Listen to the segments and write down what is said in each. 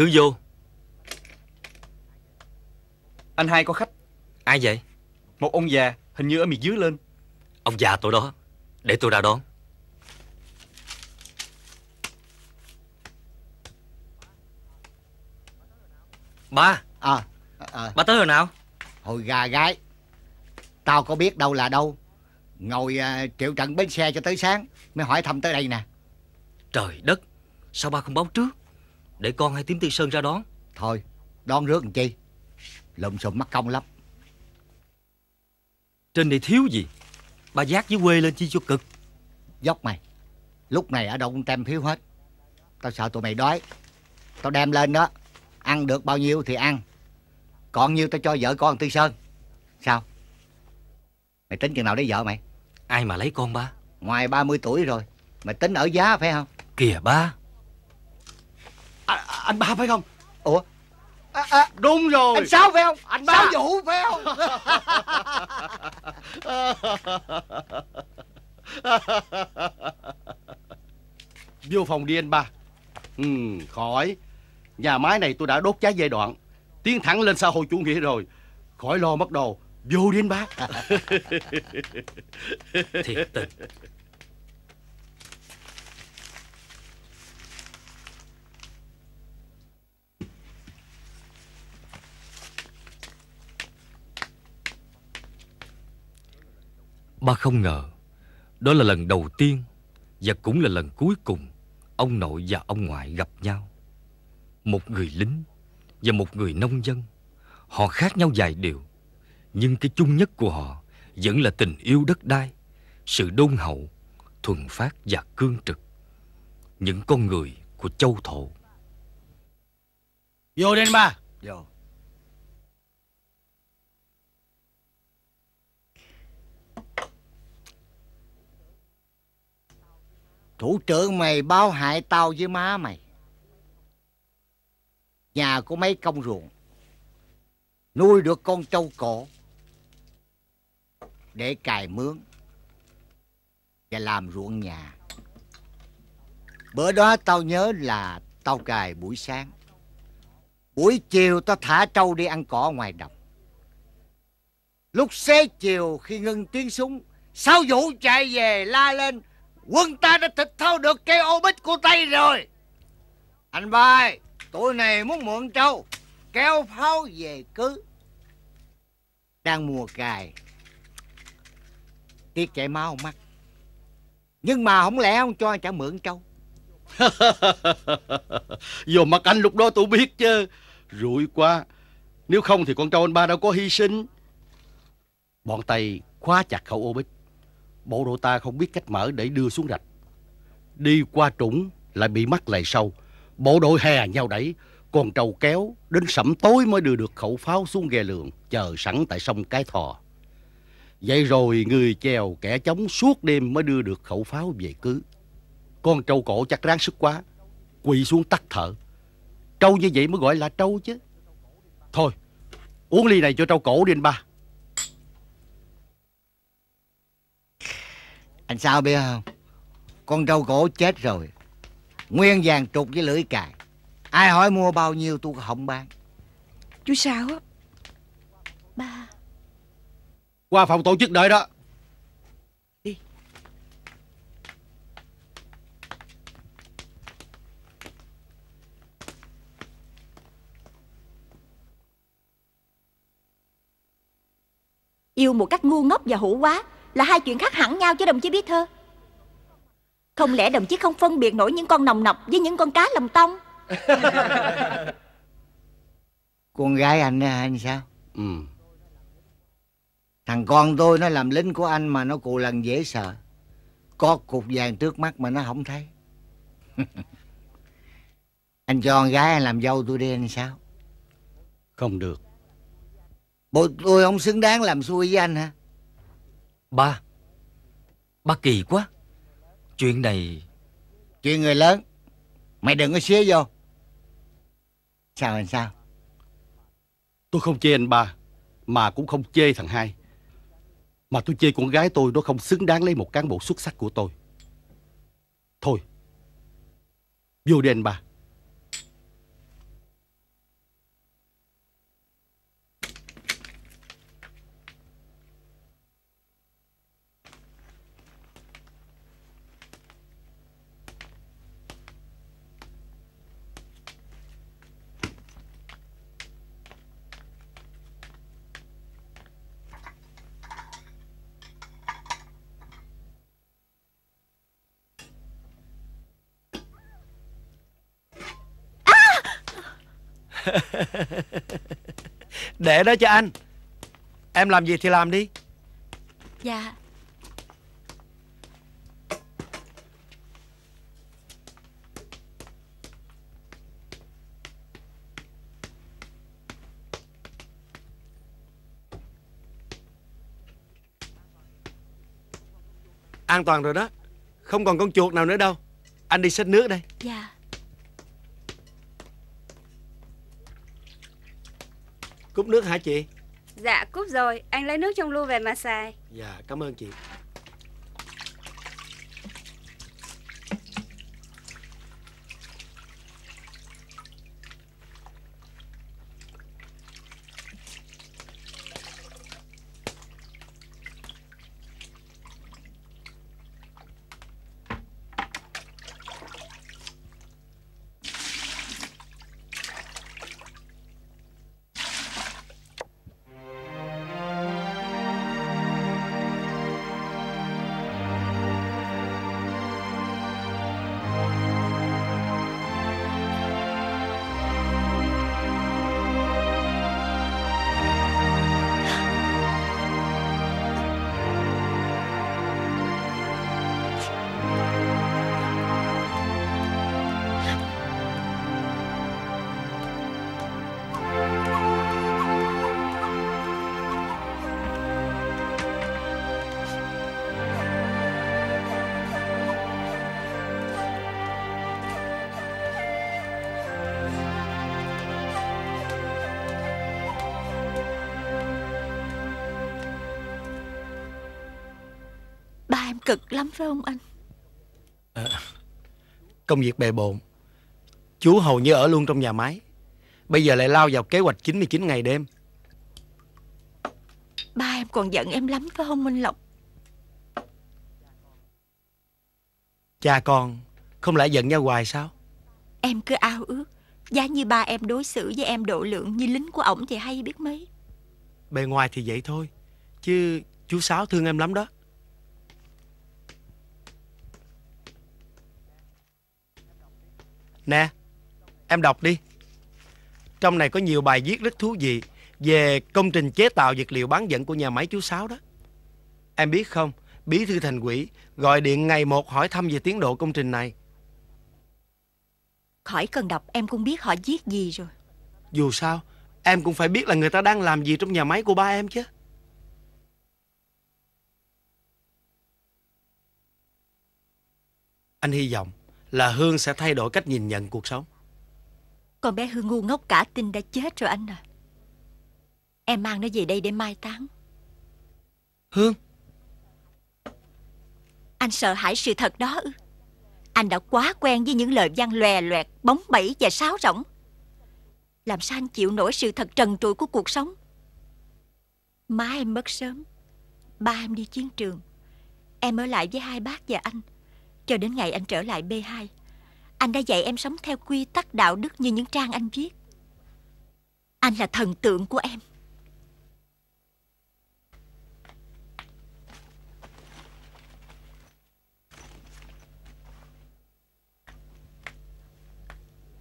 Cứ vô Anh hai có khách Ai vậy Một ông già Hình như ở miệt dưới lên Ông già tôi đó Để tôi ra đón Ba à, à. Ba tới rồi nào Hồi gà gái Tao có biết đâu là đâu Ngồi à, triệu trận bến xe cho tới sáng Mới hỏi thăm tới đây nè Trời đất Sao ba không báo trước để con hay tím tư sơn ra đón Thôi đón rước làm chi Lụm xùm mắt công lắm Trên này thiếu gì ba giác với quê lên chi cho cực Dốc mày Lúc này ở đâu cũng tem thiếu hết Tao sợ tụi mày đói Tao đem lên đó Ăn được bao nhiêu thì ăn Còn nhiêu tao cho vợ con Tư Sơn Sao Mày tính chừng nào lấy vợ mày Ai mà lấy con ba Ngoài 30 tuổi rồi Mày tính ở giá phải không Kìa ba anh ba phải không ủa à, à, đúng rồi anh sáu phải không anh ba sáu vũ phải không vô phòng đi anh ba ừ khỏi nhà máy này tôi đã đốt cháy giai đoạn tiến thẳng lên xã hội chủ nghĩa rồi khỏi lo mất đồ vô đi anh ba thiệt tình Ba không ngờ Đó là lần đầu tiên Và cũng là lần cuối cùng Ông nội và ông ngoại gặp nhau Một người lính Và một người nông dân Họ khác nhau vài điều Nhưng cái chung nhất của họ Vẫn là tình yêu đất đai Sự đôn hậu Thuần phát và cương trực Những con người của châu thổ Vô đi anh ba Vô Thủ trưởng mày báo hại tao với má mày. Nhà có mấy công ruộng. Nuôi được con trâu cổ. Để cài mướn. Và làm ruộng nhà. Bữa đó tao nhớ là tao cài buổi sáng. Buổi chiều tao thả trâu đi ăn cỏ ngoài đồng. Lúc xế chiều khi ngưng tiếng súng, sáu vũ chạy về la lên Quân ta đã thịt thâu được cây ô bích của Tây rồi Anh bay Tụi này muốn mượn trâu Kéo pháo về cứ Đang mùa cài Tiết chạy mau mắt Nhưng mà không lẽ ông cho anh trả mượn trâu Vô mặt anh lúc đó tôi biết chứ Rủi quá Nếu không thì con trâu anh ba đâu có hy sinh Bọn Tây khóa chặt khẩu ô bích Bộ đội ta không biết cách mở để đưa xuống rạch Đi qua trũng lại bị mắc lại sâu Bộ đội hè nhau đẩy Còn trầu kéo đến sẩm tối mới đưa được khẩu pháo xuống ghe lường Chờ sẵn tại sông Cái Thò Vậy rồi người chèo kẻ chống suốt đêm mới đưa được khẩu pháo về cứ Con trâu cổ chắc ráng sức quá Quỳ xuống tắt thở Trâu như vậy mới gọi là trâu chứ Thôi uống ly này cho trâu cổ đi anh ba Anh sao biết không Con trâu cổ chết rồi Nguyên vàng trục với lưỡi cài Ai hỏi mua bao nhiêu tôi không bán Chú sao á Ba Qua phòng tổ chức đợi đó Đi Yêu một cách ngu ngốc và hủ quá là hai chuyện khác hẳn nhau chứ đồng chí biết thơ Không lẽ đồng chí không phân biệt nổi những con nòng nọc với những con cá lồng tông Con gái anh hả à, anh sao? Ừ Thằng con tôi nó làm lính của anh mà nó cù lần dễ sợ Có cục vàng trước mắt mà nó không thấy Anh cho con gái anh làm dâu tôi đi anh sao? Không được Bộ tôi không xứng đáng làm xui với anh hả? Ba Ba kỳ quá Chuyện này Chuyện người lớn Mày đừng có xía vô Sao anh sao Tôi không chê anh ba Mà cũng không chê thằng hai Mà tôi chê con gái tôi Nó không xứng đáng lấy một cán bộ xuất sắc của tôi Thôi Vô đi anh ba Để đó cho anh Em làm gì thì làm đi Dạ An toàn rồi đó Không còn con chuột nào nữa đâu Anh đi xách nước đây Dạ Cúp nước hả chị? Dạ, cúp rồi. Anh lấy nước trong lu về mà xài. Dạ, cảm ơn chị. cực lắm phải không anh à, Công việc bề bộn Chú hầu như ở luôn trong nhà máy Bây giờ lại lao vào kế hoạch 99 ngày đêm Ba em còn giận em lắm phải không Minh Lộc Cha con Không lẽ giận nhau hoài sao Em cứ ao ước Giá như ba em đối xử với em độ lượng Như lính của ổng thì hay biết mấy Bề ngoài thì vậy thôi Chứ chú Sáu thương em lắm đó Nè, em đọc đi. Trong này có nhiều bài viết rất thú vị về công trình chế tạo vật liệu bán dẫn của nhà máy chú Sáu đó. Em biết không, Bí thư thành quỷ gọi điện ngày một hỏi thăm về tiến độ công trình này. Khỏi cần đọc em cũng biết họ viết gì rồi. Dù sao, em cũng phải biết là người ta đang làm gì trong nhà máy của ba em chứ. Anh hy vọng là Hương sẽ thay đổi cách nhìn nhận cuộc sống. Con bé Hương ngu ngốc cả tin đã chết rồi anh à. Em mang nó về đây để mai táng. Hương. Anh sợ hãi sự thật đó ư? Anh đã quá quen với những lời văn lòe loẹt, bóng bẩy và sáo rỗng. Làm sao anh chịu nổi sự thật trần trụi của cuộc sống? Má em mất sớm, ba em đi chiến trường. Em ở lại với hai bác và anh cho đến ngày anh trở lại B2 Anh đã dạy em sống theo quy tắc đạo đức Như những trang anh viết Anh là thần tượng của em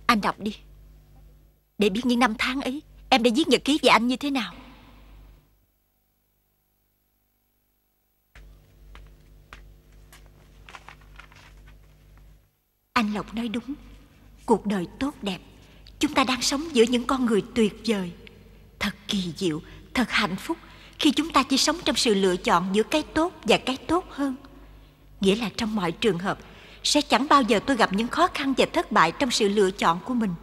Anh đọc đi Để biết những năm tháng ấy Em đã viết nhật ký về anh như thế nào Anh Lộc nói đúng Cuộc đời tốt đẹp Chúng ta đang sống giữa những con người tuyệt vời Thật kỳ diệu Thật hạnh phúc Khi chúng ta chỉ sống trong sự lựa chọn giữa cái tốt và cái tốt hơn Nghĩa là trong mọi trường hợp Sẽ chẳng bao giờ tôi gặp những khó khăn và thất bại Trong sự lựa chọn của mình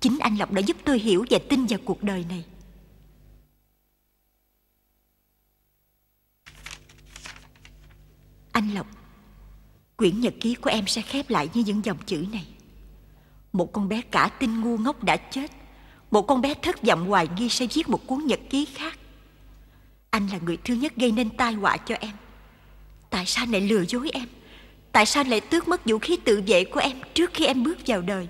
Chính anh Lộc đã giúp tôi hiểu và tin vào cuộc đời này Anh Lộc Quyển nhật ký của em sẽ khép lại như những dòng chữ này Một con bé cả tin ngu ngốc đã chết Một con bé thất vọng hoài nghi sẽ viết một cuốn nhật ký khác Anh là người thứ nhất gây nên tai họa cho em Tại sao lại lừa dối em Tại sao lại tước mất vũ khí tự vệ của em trước khi em bước vào đời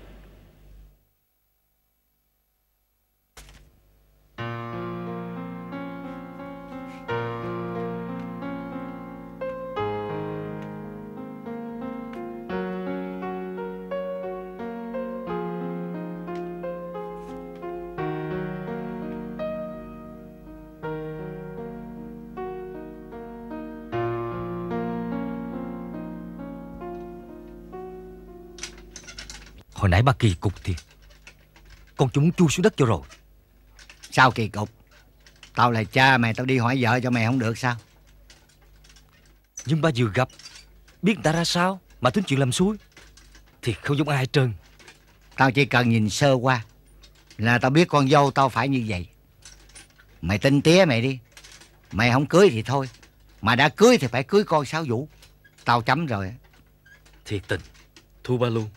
Hồi nãy ba kỳ cục thì Con chúng chui xuống đất cho rồi Sao kỳ cục Tao là cha mày tao đi hỏi vợ cho mày không được sao Nhưng ba vừa gặp Biết người ta ra sao Mà tính chuyện làm suối Thì không giống ai hết trơn Tao chỉ cần nhìn sơ qua Là tao biết con dâu tao phải như vậy Mày tin tía mày đi Mày không cưới thì thôi Mà đã cưới thì phải cưới con sáu vũ Tao chấm rồi Thiệt tình thu ba luôn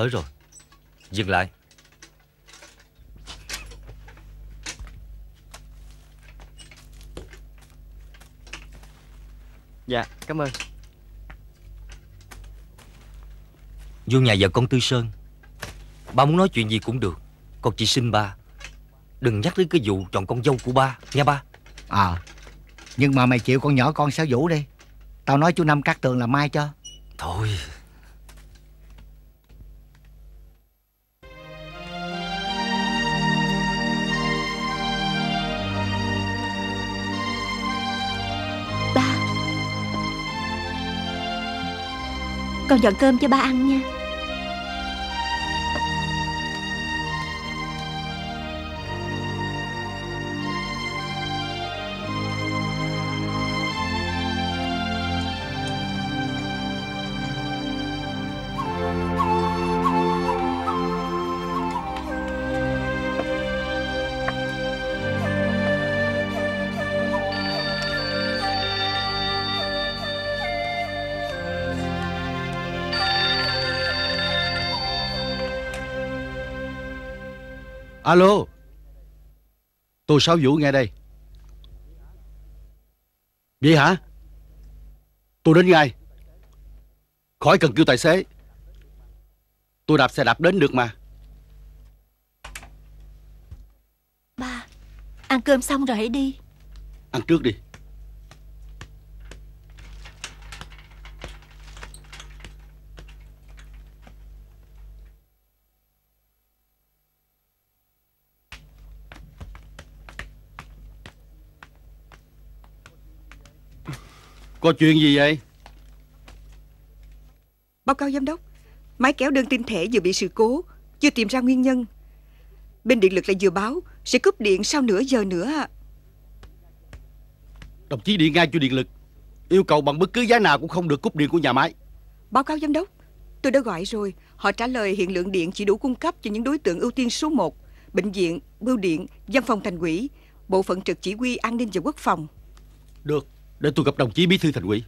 Tới rồi Dừng lại Dạ cảm ơn Vô nhà vợ con Tư Sơn Ba muốn nói chuyện gì cũng được Con chỉ xin ba Đừng nhắc đến cái vụ chọn con dâu của ba Nha ba À Nhưng mà mày chịu con nhỏ con xáo Vũ đi Tao nói chú Năm Cát Tường là mai cho Thôi Con dọn cơm cho ba ăn nha Alo Tôi Sáu Vũ nghe đây Vậy hả Tôi đến ngay Khỏi cần kêu tài xế Tôi đạp xe đạp đến được mà Ba Ăn cơm xong rồi hãy đi Ăn trước đi Có chuyện gì vậy? Báo cáo giám đốc, máy kéo đơn tin thể vừa bị sự cố, chưa tìm ra nguyên nhân. Bên điện lực lại vừa báo sẽ cúp điện sau nửa giờ nữa. Đồng chí điện ngay cho điện lực, yêu cầu bằng bất cứ giá nào cũng không được cúp điện của nhà máy. Báo cáo giám đốc, tôi đã gọi rồi, họ trả lời hiện lượng điện chỉ đủ cung cấp cho những đối tượng ưu tiên số 1, bệnh viện, bưu điện, văn phòng thành quỹ bộ phận trực chỉ huy an ninh và quốc phòng. Được, để tôi gặp đồng chí bí thư thành ủy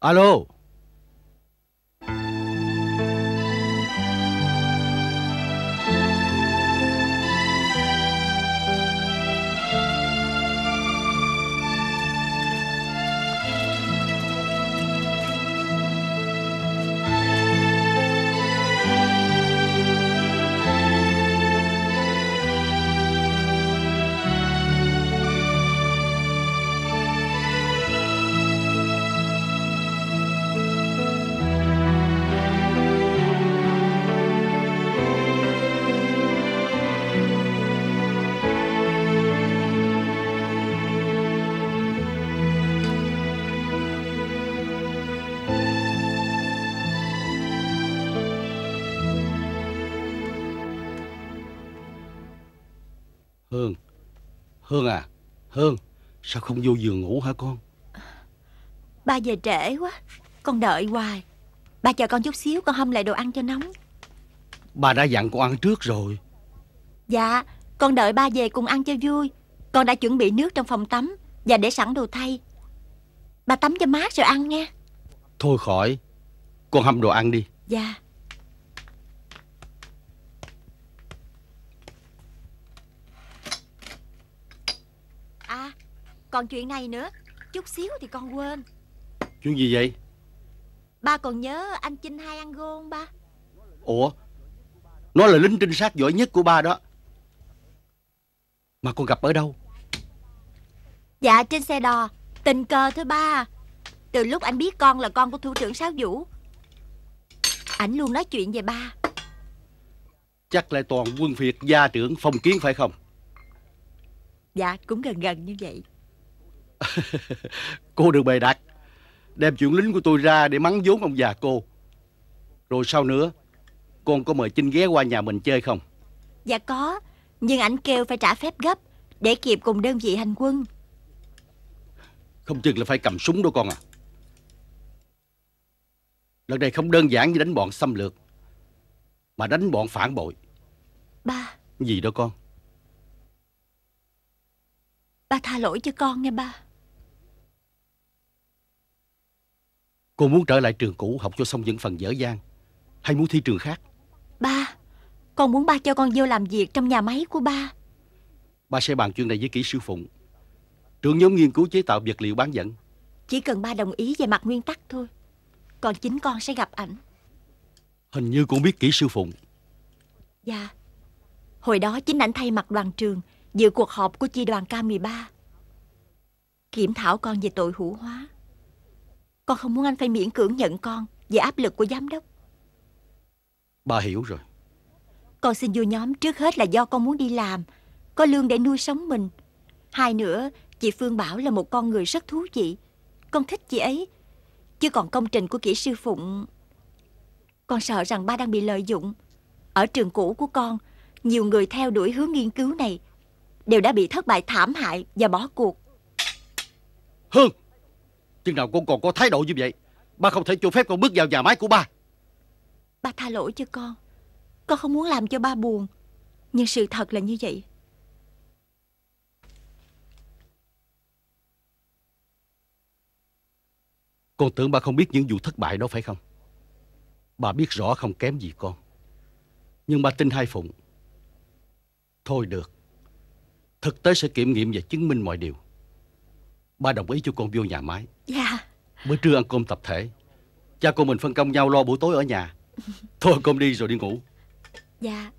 Alo Hương à Hương Sao không vô giường ngủ hả con Ba về trễ quá Con đợi hoài Ba chờ con chút xíu con hâm lại đồ ăn cho nóng Ba đã dặn con ăn trước rồi Dạ Con đợi ba về cùng ăn cho vui Con đã chuẩn bị nước trong phòng tắm Và để sẵn đồ thay Ba tắm cho mát rồi ăn nha Thôi khỏi Con hâm đồ ăn đi Dạ Còn chuyện này nữa Chút xíu thì con quên Chuyện gì vậy Ba còn nhớ anh Chinh hai ăn gôn ba Ủa Nó là lính trinh sát giỏi nhất của ba đó Mà con gặp ở đâu Dạ trên xe đò Tình cờ thôi ba Từ lúc anh biết con là con của thủ trưởng sáu Vũ Ảnh luôn nói chuyện về ba Chắc lại toàn quân việt gia trưởng phong kiến phải không Dạ cũng gần gần như vậy cô đừng bày đặt Đem chuyện lính của tôi ra để mắng vốn ông già cô Rồi sau nữa Con có mời Trinh ghé qua nhà mình chơi không Dạ có Nhưng ảnh kêu phải trả phép gấp Để kịp cùng đơn vị hành quân Không chừng là phải cầm súng đâu con à Lần này không đơn giản như đánh bọn xâm lược Mà đánh bọn phản bội Ba Gì đó con Ba tha lỗi cho con nghe ba Cô muốn trở lại trường cũ học cho xong những phần dở dang Hay muốn thi trường khác Ba Con muốn ba cho con vô làm việc trong nhà máy của ba Ba sẽ bàn chuyện này với kỹ sư Phụng trường nhóm nghiên cứu chế tạo vật liệu bán dẫn Chỉ cần ba đồng ý về mặt nguyên tắc thôi Còn chính con sẽ gặp ảnh Hình như con biết kỹ sư Phụng Dạ Hồi đó chính ảnh thay mặt đoàn trường Dự cuộc họp của chi đoàn K13 Kiểm thảo con về tội hữu hóa con không muốn anh phải miễn cưỡng nhận con về áp lực của giám đốc Ba hiểu rồi Con xin vô nhóm trước hết là do con muốn đi làm Có lương để nuôi sống mình Hai nữa Chị Phương Bảo là một con người rất thú vị Con thích chị ấy Chứ còn công trình của kỹ sư Phụng Con sợ rằng ba đang bị lợi dụng Ở trường cũ của con Nhiều người theo đuổi hướng nghiên cứu này Đều đã bị thất bại thảm hại Và bỏ cuộc Hương Chừng nào con còn có thái độ như vậy Ba không thể cho phép con bước vào nhà máy của ba Ba tha lỗi cho con Con không muốn làm cho ba buồn Nhưng sự thật là như vậy Con tưởng ba không biết những vụ thất bại đó phải không Ba biết rõ không kém gì con Nhưng ba tin hai phụng Thôi được Thực tế sẽ kiểm nghiệm và chứng minh mọi điều Ba đồng ý cho con vô nhà máy Dạ Bữa trưa ăn cơm tập thể Cha con mình phân công nhau lo buổi tối ở nhà Thôi con đi rồi đi ngủ Dạ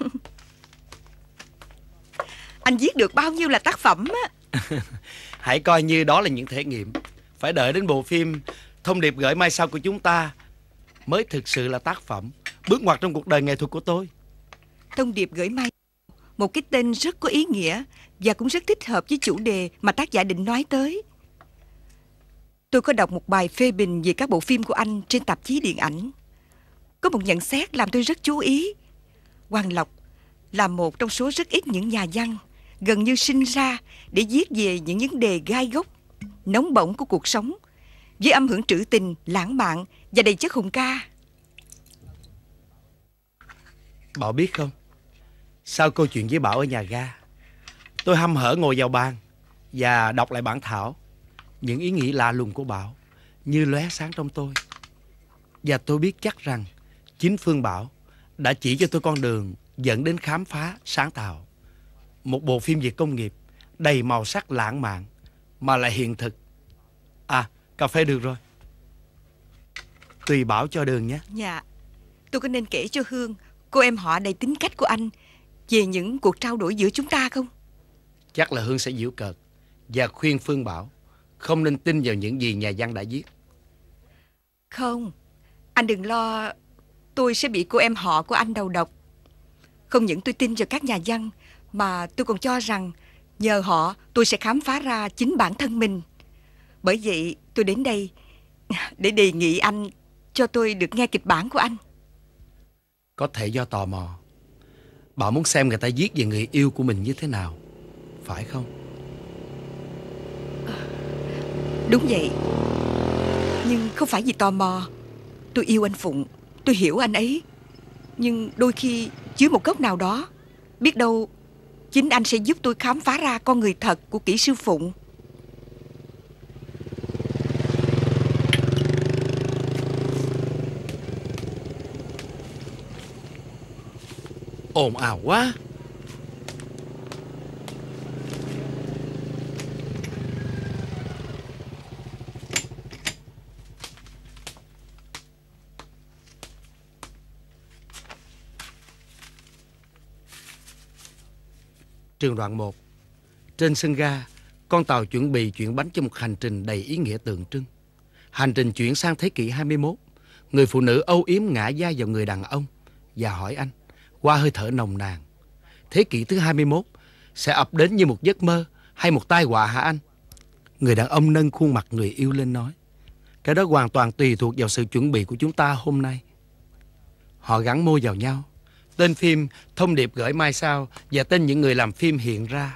Anh viết được bao nhiêu là tác phẩm á Hãy coi như đó là những thể nghiệm Phải đợi đến bộ phim Thông điệp gửi mai sau của chúng ta Mới thực sự là tác phẩm Bước ngoặt trong cuộc đời nghệ thuật của tôi Thông điệp gửi mai Một cái tên rất có ý nghĩa Và cũng rất thích hợp với chủ đề Mà tác giả định nói tới Tôi có đọc một bài phê bình về các bộ phim của anh trên tạp chí điện ảnh. Có một nhận xét làm tôi rất chú ý. Quang Lộc là một trong số rất ít những nhà văn gần như sinh ra để viết về những vấn đề gai góc, nóng bỏng của cuộc sống, với âm hưởng trữ tình, lãng mạn và đầy chất hùng ca. Bảo biết không, sau câu chuyện với Bảo ở nhà ga, tôi hăm hở ngồi vào bàn và đọc lại bản thảo. Những ý nghĩ lạ lùng của Bảo như lóe sáng trong tôi. Và tôi biết chắc rằng chính Phương Bảo đã chỉ cho tôi con đường dẫn đến khám phá sáng tạo. Một bộ phim Việt công nghiệp đầy màu sắc lãng mạn mà lại hiện thực. À, cà phê được rồi. Tùy bảo cho đường nhé. Dạ. Tôi có nên kể cho Hương, cô em họ đầy tính cách của anh về những cuộc trao đổi giữa chúng ta không? Chắc là Hương sẽ giễu cợt và khuyên Phương Bảo không nên tin vào những gì nhà văn đã viết. Không, anh đừng lo tôi sẽ bị cô em họ của anh đầu độc. Không những tôi tin vào các nhà văn, mà tôi còn cho rằng nhờ họ tôi sẽ khám phá ra chính bản thân mình. Bởi vậy tôi đến đây để đề nghị anh cho tôi được nghe kịch bản của anh. Có thể do tò mò. Bà muốn xem người ta viết về người yêu của mình như thế nào, phải không? đúng vậy. Nhưng không phải vì tò mò. Tôi yêu anh Phụng Tôi hiểu anh ấy Nhưng đôi khi dưới một góc nào đó Biết đâu Chính anh sẽ giúp tôi khám phá ra con người thật của kỹ sư Phụng Ồn ào quá trường đoạn 1. Trên sân ga, con tàu chuẩn bị chuyển bánh cho một hành trình đầy ý nghĩa tượng trưng. Hành trình chuyển sang thế kỷ 21, người phụ nữ âu yếm ngã da vào người đàn ông và hỏi anh qua hơi thở nồng nàn. Thế kỷ thứ 21 sẽ ập đến như một giấc mơ hay một tai họa hả anh? Người đàn ông nâng khuôn mặt người yêu lên nói. Cái đó hoàn toàn tùy thuộc vào sự chuẩn bị của chúng ta hôm nay. Họ gắn môi vào nhau tên phim Thông điệp gửi mai sau và tên những người làm phim hiện ra.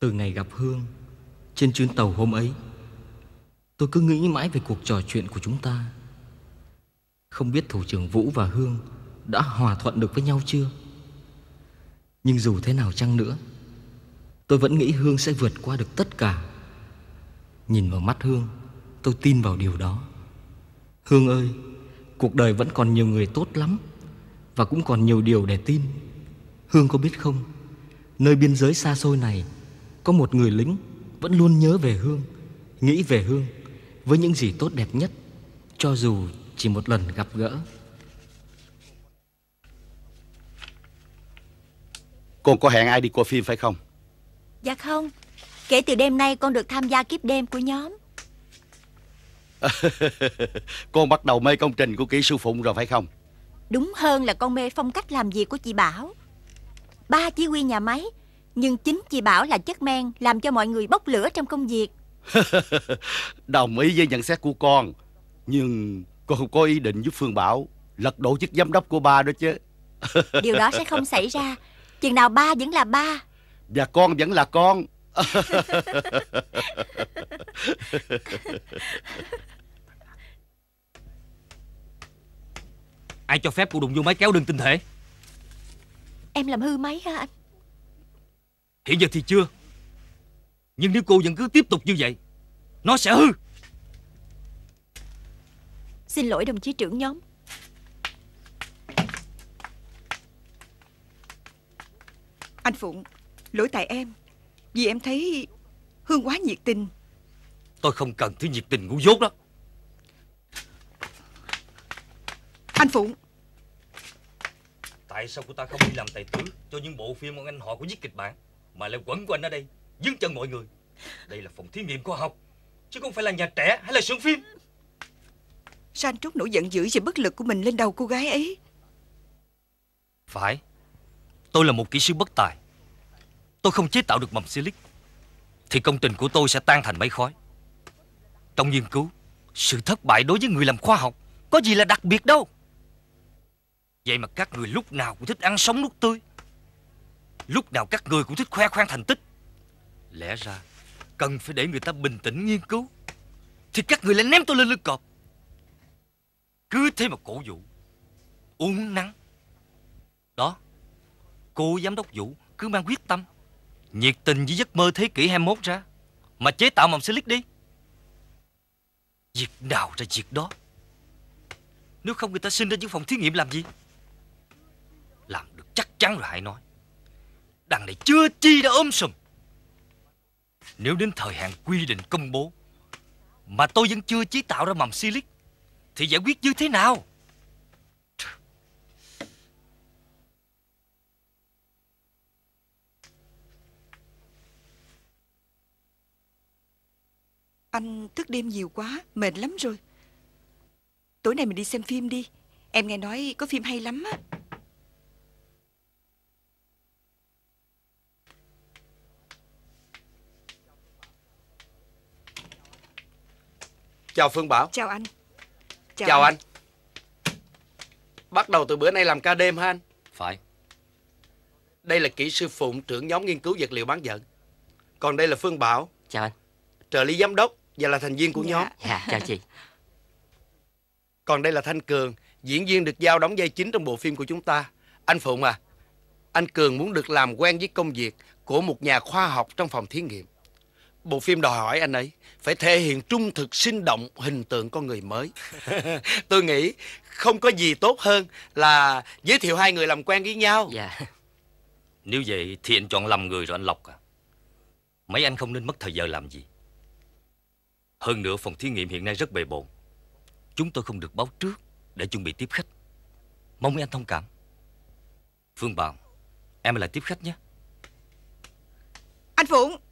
Từ ngày gặp Hương Trên chuyến tàu hôm ấy Tôi cứ nghĩ mãi về cuộc trò chuyện của chúng ta Không biết Thủ trưởng Vũ và Hương Đã hòa thuận được với nhau chưa Nhưng dù thế nào chăng nữa Tôi vẫn nghĩ Hương sẽ vượt qua được tất cả Nhìn vào mắt Hương Tôi tin vào điều đó Hương ơi Cuộc đời vẫn còn nhiều người tốt lắm Và cũng còn nhiều điều để tin Hương có biết không Nơi biên giới xa xôi này có một người lính vẫn luôn nhớ về Hương, nghĩ về Hương với những gì tốt đẹp nhất, cho dù chỉ một lần gặp gỡ. Cô có hẹn ai đi coi phim phải không? Dạ không, kể từ đêm nay con được tham gia kiếp đêm của nhóm. con bắt đầu mê công trình của kỹ sư Phụng rồi phải không? Đúng hơn là con mê phong cách làm việc của chị Bảo. Ba chỉ huy nhà máy nhưng chính chị bảo là chất men Làm cho mọi người bốc lửa trong công việc Đồng ý với nhận xét của con Nhưng con không có ý định giúp Phương Bảo Lật đổ chức giám đốc của ba đó chứ Điều đó sẽ không xảy ra Chừng nào ba vẫn là ba Và con vẫn là con Ai cho phép cô đụng vô máy kéo đựng tinh thể Em làm hư máy hả anh Hiện giờ thì chưa Nhưng nếu cô vẫn cứ tiếp tục như vậy Nó sẽ hư Xin lỗi đồng chí trưởng nhóm Anh Phụng Lỗi tại em Vì em thấy Hương quá nhiệt tình Tôi không cần thứ nhiệt tình ngu dốt đó Anh Phụng Tại sao cô ta không đi làm tài tử Cho những bộ phim ông anh họ của viết kịch bản mà lại quẩn quanh ở đây Dướng chân mọi người Đây là phòng thí nghiệm khoa học Chứ không phải là nhà trẻ hay là xưởng phim Sao anh Trúc nổi giận dữ về bất lực của mình lên đầu cô gái ấy Phải Tôi là một kỹ sư bất tài Tôi không chế tạo được mầm silic Thì công trình của tôi sẽ tan thành mấy khói Trong nghiên cứu Sự thất bại đối với người làm khoa học Có gì là đặc biệt đâu Vậy mà các người lúc nào cũng thích ăn sống nuốt tươi Lúc nào các người cũng thích khoe khoang thành tích Lẽ ra Cần phải để người ta bình tĩnh nghiên cứu Thì các người lại ném tôi lên lưng cọp Cứ thế mà cổ vũ Uống nắng Đó Cô giám đốc Vũ cứ mang quyết tâm Nhiệt tình với giấc mơ thế kỷ 21 ra Mà chế tạo mầm Silic đi Việc nào ra việc đó Nếu không người ta xin ra những phòng thí nghiệm làm gì Làm được chắc chắn rồi hãy nói Đằng này chưa chi đã ôm sùm Nếu đến thời hạn quy định công bố Mà tôi vẫn chưa chế tạo ra mầm silic Thì giải quyết như thế nào Anh thức đêm nhiều quá Mệt lắm rồi Tối nay mình đi xem phim đi Em nghe nói có phim hay lắm á Chào Phương Bảo Chào anh Chào, Chào anh. anh Bắt đầu từ bữa nay làm ca đêm hả anh Phải Đây là kỹ sư Phụng trưởng nhóm nghiên cứu vật liệu bán dẫn Còn đây là Phương Bảo Chào anh Trợ lý giám đốc và là thành viên của dạ. nhóm Dạ chào chị Còn đây là Thanh Cường Diễn viên được giao đóng vai chính trong bộ phim của chúng ta Anh Phụng à Anh Cường muốn được làm quen với công việc Của một nhà khoa học trong phòng thí nghiệm Bộ phim đòi hỏi anh ấy phải thể hiện trung thực sinh động hình tượng con người mới. Tôi nghĩ không có gì tốt hơn là giới thiệu hai người làm quen với nhau. Dạ. Nếu vậy thì anh chọn lầm người rồi anh Lộc à. Mấy anh không nên mất thời giờ làm gì. Hơn nữa phòng thí nghiệm hiện nay rất bề bộn. Chúng tôi không được báo trước để chuẩn bị tiếp khách. Mong mấy anh thông cảm. Phương Bảo, em lại tiếp khách nhé. Anh Phụng,